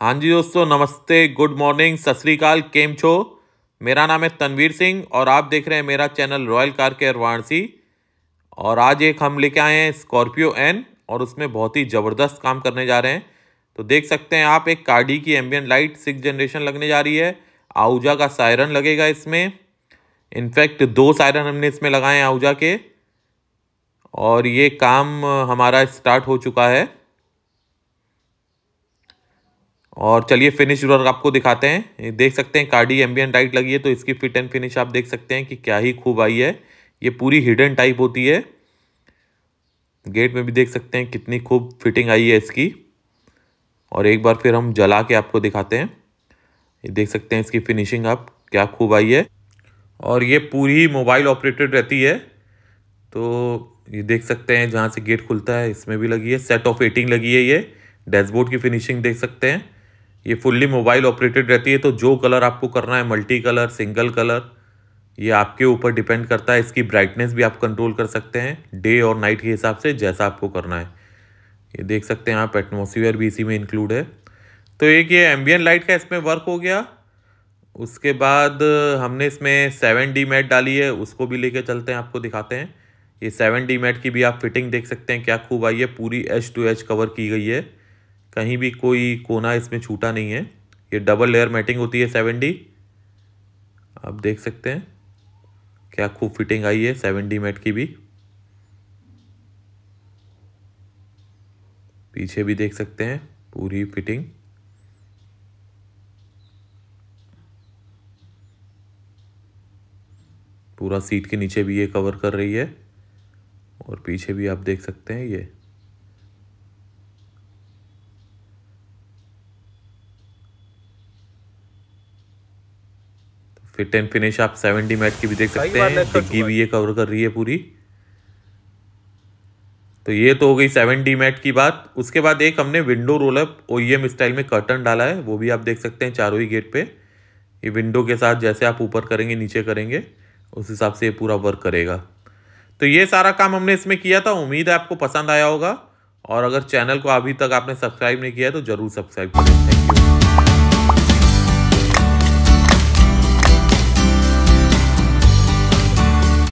हाँ जी दोस्तों नमस्ते गुड मॉर्निंग सत श्रीकाल केम छो मेरा नाम है तनवीर सिंह और आप देख रहे हैं मेरा channel royal car care Varanasi और आज एक हम लेके आए हैं स्कॉर्पियो एन और उसमें बहुत ही ज़बरदस्त काम करने जा रहे हैं तो देख सकते हैं आप एक कार्डी की एम्बियन लाइट सिक्स जनरेशन लगने जा रही है आउजा का सायरन लगेगा इसमें इनफैक्ट दो सायरन हमने इसमें लगाए हैं आहूजा के और ये काम हमारा स्टार्ट हो चुका है और चलिए फिनिश वर्क आपको दिखाते हैं देख सकते हैं कार्डी एम्बियन टाइट लगी है तो इसकी फिट एंड फिनिश आप देख सकते हैं कि क्या ही खूब आई है ये पूरी हिडन टाइप होती है गेट में भी देख सकते हैं कितनी खूब फिटिंग आई है इसकी और एक बार फिर हम जला के आपको दिखाते हैं ये देख सकते हैं इसकी फिनिशिंग आप क्या खूब आई है और ये पूरी मोबाइल ऑपरेटेड रहती है तो ये देख सकते हैं जहाँ से गेट खुलता है इसमें भी लगी है सेट ऑफ एटिंग लगी है ये डैशबोर्ड की फिनिशिंग देख सकते हैं ये फुल्ली मोबाइल ऑपरेटेड रहती है तो जो कलर आपको करना है मल्टी कलर सिंगल कलर ये आपके ऊपर डिपेंड करता है इसकी ब्राइटनेस भी आप कंट्रोल कर सकते हैं डे और नाइट के हिसाब से जैसा आपको करना है ये देख सकते हैं आप एटमोसफियर भी इसी में इंक्लूड है तो एक ये एम्बियन लाइट का इसमें वर्क हो गया उसके बाद हमने इसमें सेवन डी मैट डाली है उसको भी लेके चलते हैं आपको दिखाते हैं ये सेवन डी मैट की भी आप फिटिंग देख सकते हैं क्या खूब आई है पूरी एच टू एच कवर की गई है कहीं भी कोई कोना इसमें छूटा नहीं है ये डबल लेयर मैटिंग होती है सेवन डी आप देख सकते हैं क्या खूब फिटिंग आई है सेवन डी मैट की भी पीछे भी देख सकते हैं पूरी फिटिंग पूरा सीट के नीचे भी ये कवर कर रही है और पीछे भी आप देख सकते हैं ये फिट एंड फिनिश आप सेवेंटी मैट की भी देख सकते हैं तो डिग्गी भी ये कवर कर रही है पूरी तो ये तो हो गई सेवन डी मैट की बात उसके बाद एक हमने window roll up O E style में कर्टन डाला है वो भी आप देख सकते हैं चारों ही गेट पे ये विंडो के साथ जैसे आप ऊपर करेंगे नीचे करेंगे उस हिसाब से ये पूरा वर्क करेगा तो ये सारा काम हमने इसमें किया था उम्मीद है आपको पसंद आया होगा और अगर चैनल को अभी तक आपने सब्सक्राइब नहीं किया है तो ज़रूर सब्सक्राइब करें